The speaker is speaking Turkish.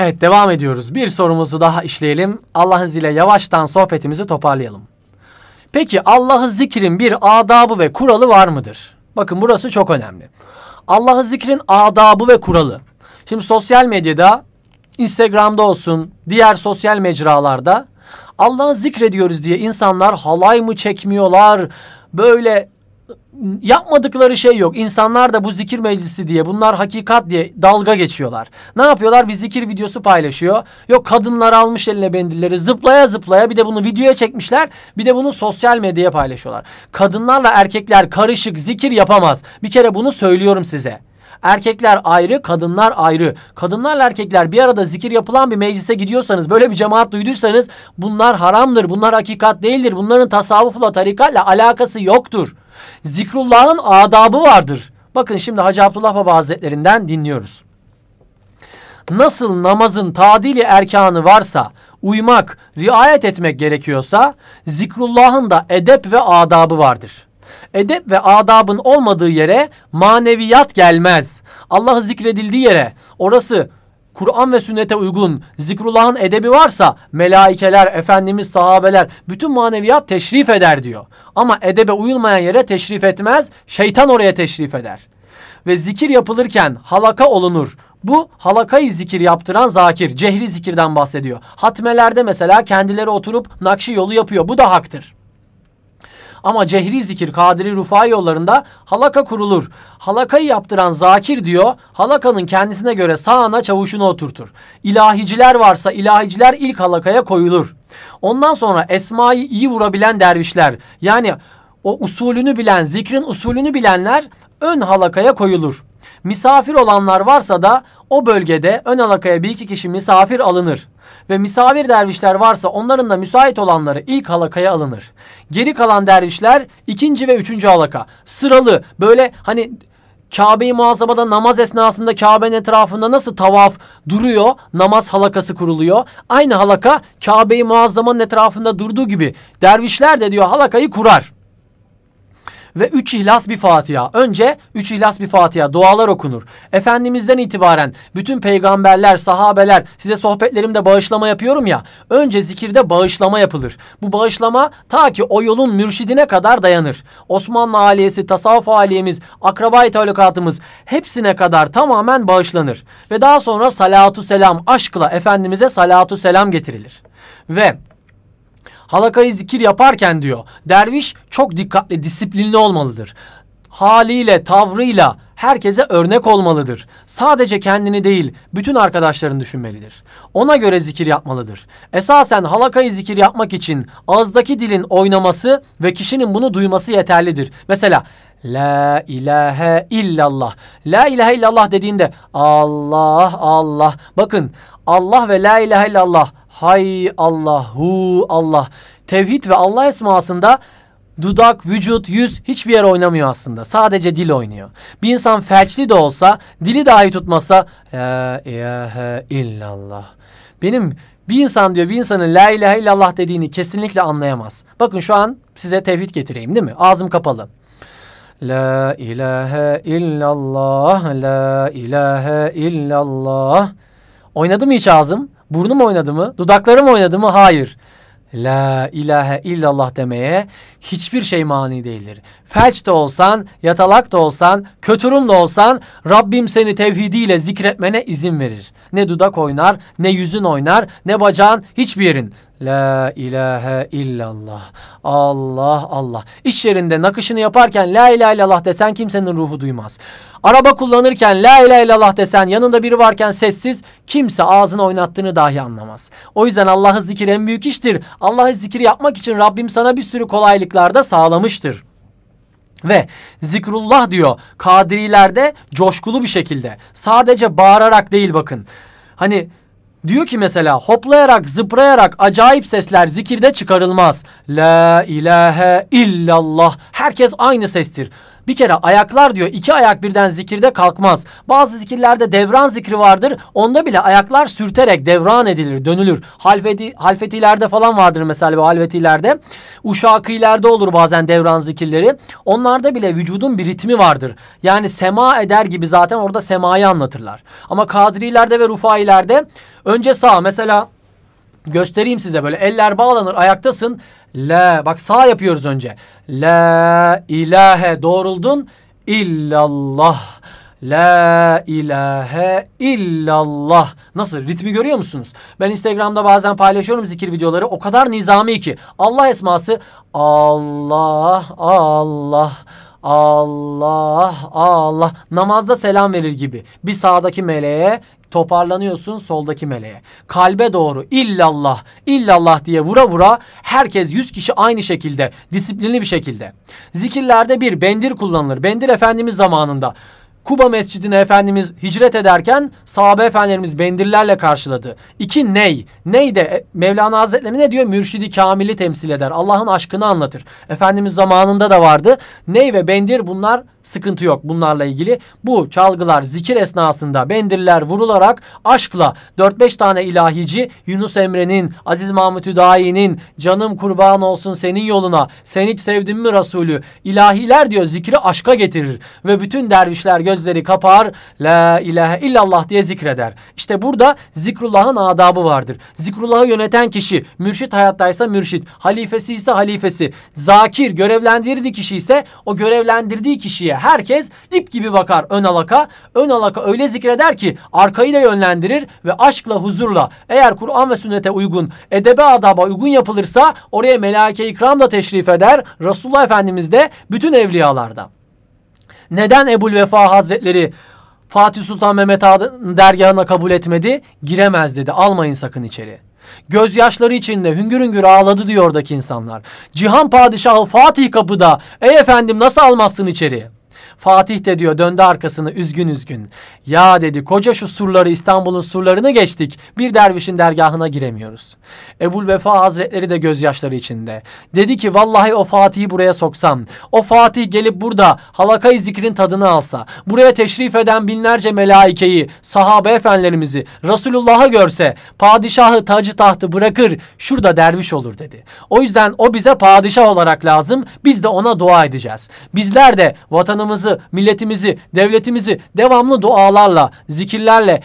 Evet devam ediyoruz. Bir sorumuzu daha işleyelim. Allah'ın zile yavaştan sohbetimizi toparlayalım. Peki Allah'ı zikrin bir adabı ve kuralı var mıdır? Bakın burası çok önemli. Allah'ı zikrin adabı ve kuralı. Şimdi sosyal medyada, Instagram'da olsun, diğer sosyal mecralarda Allah'ı zikrediyoruz diye insanlar halay mı çekmiyorlar? Böyle yapmadıkları şey yok. İnsanlar da bu zikir meclisi diye bunlar hakikat diye dalga geçiyorlar. Ne yapıyorlar? Bir zikir videosu paylaşıyor. Yok kadınlar almış eline bendilleri zıplaya zıplaya bir de bunu videoya çekmişler. Bir de bunu sosyal medyaya paylaşıyorlar. Kadınlarla erkekler karışık zikir yapamaz. Bir kere bunu söylüyorum size. Erkekler ayrı, kadınlar ayrı. Kadınlarla erkekler bir arada zikir yapılan bir meclise gidiyorsanız, böyle bir cemaat duyduysanız bunlar haramdır, bunlar hakikat değildir. Bunların tasavvufla, tarikatla alakası yoktur. Zikrullah'ın adabı vardır. Bakın şimdi Hacı Abdullah Baba Hazretlerinden dinliyoruz. Nasıl namazın tadili erkanı varsa uymak, riayet etmek gerekiyorsa zikrullahın da edep ve adabı vardır. Edep ve adabın olmadığı yere maneviyat gelmez. Allah'ı zikredildiği yere orası Kur'an ve sünnete uygun zikrullahın edebi varsa melaikeler, efendimiz, sahabeler bütün maneviyat teşrif eder diyor. Ama edebe uyulmayan yere teşrif etmez, şeytan oraya teşrif eder. Ve zikir yapılırken halaka olunur. Bu halakayı zikir yaptıran zakir, cehri zikirden bahsediyor. Hatmelerde mesela kendileri oturup nakşi yolu yapıyor. Bu da haktır. Ama cehri zikir Kadiri Rufai yollarında halaka kurulur. Halakayı yaptıran zakir diyor, halakanın kendisine göre sağına çavuşunu oturtur. İlahiciler varsa ilahiciler ilk halakaya koyulur. Ondan sonra esmayı iyi vurabilen dervişler yani o usulünü bilen, zikrin usulünü bilenler ön halakaya koyulur. Misafir olanlar varsa da o bölgede ön halakaya bir iki kişi misafir alınır. Ve misafir dervişler varsa onların da müsait olanları ilk halakaya alınır. Geri kalan dervişler ikinci ve üçüncü halaka. Sıralı böyle hani Kabe-i Muazzama'da namaz esnasında Kabe'nin etrafında nasıl tavaf duruyor, namaz halakası kuruluyor. Aynı halaka Kabe-i Muazzama'nın etrafında durduğu gibi dervişler de diyor halakayı kurar ve üç ihlas bir Fatiha. Önce üç ihlas bir Fatiha dualar okunur. Efendimizden itibaren bütün peygamberler, sahabeler size sohbetlerimde bağışlama yapıyorum ya. Önce zikirde bağışlama yapılır. Bu bağışlama ta ki o yolun mürşidine kadar dayanır. Osmanlı ailesi, tasavvuf ailemiz, akrabayı talukatımız hepsine kadar tamamen bağışlanır. Ve daha sonra salatu selam aşkla Efendimiz'e salatu selam getirilir. Ve Halakayı zikir yaparken diyor derviş çok dikkatli disiplinli olmalıdır. Haliyle tavrıyla herkese örnek olmalıdır. Sadece kendini değil, bütün arkadaşlarını düşünmelidir. Ona göre zikir yapmalıdır. Esasen halakayı zikir yapmak için ağızdaki dilin oynaması ve kişinin bunu duyması yeterlidir. Mesela La ilahe illallah. La ilahe illallah dediğinde Allah Allah. Bakın Allah ve la ilahe illallah Hay Allah, hu Allah. Tevhid ve Allah esmasında dudak, vücut, yüz hiçbir yer oynamıyor aslında. Sadece dil oynuyor. Bir insan felçli de olsa, dili dahi tutmasa La ilahe illallah. Benim bir insan diyor bir insanın la ilahe illallah dediğini kesinlikle anlayamaz. Bakın şu an size tevhid getireyim değil mi? Ağzım kapalı. La ilahe illallah, la ilahe illallah. Oynadı mı hiç ağzım? Burnum oynadı mı? Dudaklarım oynadı mı? Hayır. La ilahe illallah demeye hiçbir şey mani değildir. Felç de olsan, yatalak da olsan, kötürüm de olsan Rabbim seni tevhidiyle zikretmene izin verir. Ne dudak oynar, ne yüzün oynar, ne bacağın hiçbir yerin. La ilahe illallah. Allah Allah. İş yerinde nakışını yaparken la ilahe illallah desen kimsenin ruhu duymaz. Araba kullanırken la ilahe illallah desen yanında biri varken sessiz kimse ağzını oynattığını dahi anlamaz. O yüzden Allah'ı zikir en büyük iştir. Allah'ı zikir yapmak için Rabbim sana bir sürü kolaylıklar da sağlamıştır. Ve zikrullah diyor kadrilerde coşkulu bir şekilde sadece bağırarak değil bakın. Hani Diyor ki mesela hoplayarak zıplayarak acayip sesler zikirde çıkarılmaz. La ilahe illallah. Herkes aynı sestir. Bir kere ayaklar diyor iki ayak birden zikirde kalkmaz. Bazı zikirlerde devran zikri vardır. Onda bile ayaklar sürterek devran edilir, dönülür. Halfeti, halfetilerde falan vardır mesela bu halvetilerde. Uşakilerde olur bazen devran zikirleri. Onlarda bile vücudun bir ritmi vardır. Yani sema eder gibi zaten orada semayı anlatırlar. Ama kadrilerde ve rufailerde önce sağ mesela Göstereyim size böyle eller bağlanır ayaktasın. La bak sağ yapıyoruz önce. La ilahe doğruldun illallah. La ilahe illallah. Nasıl? Ritmi görüyor musunuz? Ben Instagram'da bazen paylaşıyorum zikir videoları. O kadar nizami ki. Allah esması Allah Allah Allah Allah namazda selam verir gibi bir sağdaki meleğe toparlanıyorsun soldaki meleğe. Kalbe doğru illallah illallah diye vura vura herkes yüz kişi aynı şekilde disiplinli bir şekilde. Zikirlerde bir bendir kullanılır. Bendir Efendimiz zamanında Kuba Mescidine Efendimiz hicret ederken sahabe efendilerimiz bendirlerle karşıladı. İki ney. Ney de e, Mevlana Hazretleri ne diyor? Mürşidi kamili temsil eder. Allah'ın aşkını anlatır. Efendimiz zamanında da vardı. Ney ve bendir bunlar Sıkıntı yok bunlarla ilgili. Bu çalgılar zikir esnasında bendirler vurularak aşkla 4-5 tane ilahici Yunus Emre'nin, Aziz Mahmut Hüdayi'nin, canım kurban olsun senin yoluna, sen hiç sevdin mi Resulü? ilahiler diyor zikri aşka getirir ve bütün dervişler gözleri kapar, la ilahe illallah diye zikreder. İşte burada zikrullahın adabı vardır. Zikrullahı yöneten kişi, mürşit hayattaysa mürşit, halifesi ise halifesi, zakir görevlendirdiği kişi ise o görevlendirdiği kişiye kişiye herkes ip gibi bakar ön alaka. Ön alaka öyle zikreder ki arkayı da yönlendirir ve aşkla huzurla eğer Kur'an ve sünnete uygun edebe adaba uygun yapılırsa oraya melaike ikram da teşrif eder. Resulullah Efendimiz de bütün evliyalarda. Neden Ebul Vefa Hazretleri Fatih Sultan Mehmet Ağa'nın dergahına kabul etmedi? Giremez dedi. Almayın sakın içeri. Gözyaşları içinde hüngür hüngür ağladı diyor oradaki insanlar. Cihan padişahı Fatih kapıda. Ey efendim nasıl almazsın içeri? Fatih de diyor döndü arkasını üzgün üzgün. Ya dedi koca şu surları İstanbul'un surlarını geçtik. Bir dervişin dergahına giremiyoruz. Ebul Vefa Hazretleri de gözyaşları içinde. Dedi ki vallahi o Fatih'i buraya soksam. O Fatih gelip burada halakayı zikrin tadını alsa. Buraya teşrif eden binlerce melaikeyi, sahabe efendilerimizi, Resulullah'ı görse padişahı tacı tahtı bırakır şurada derviş olur dedi. O yüzden o bize padişah olarak lazım. Biz de ona dua edeceğiz. Bizler de vatanımızı vatanımızı, milletimizi, devletimizi devamlı dualarla, zikirlerle,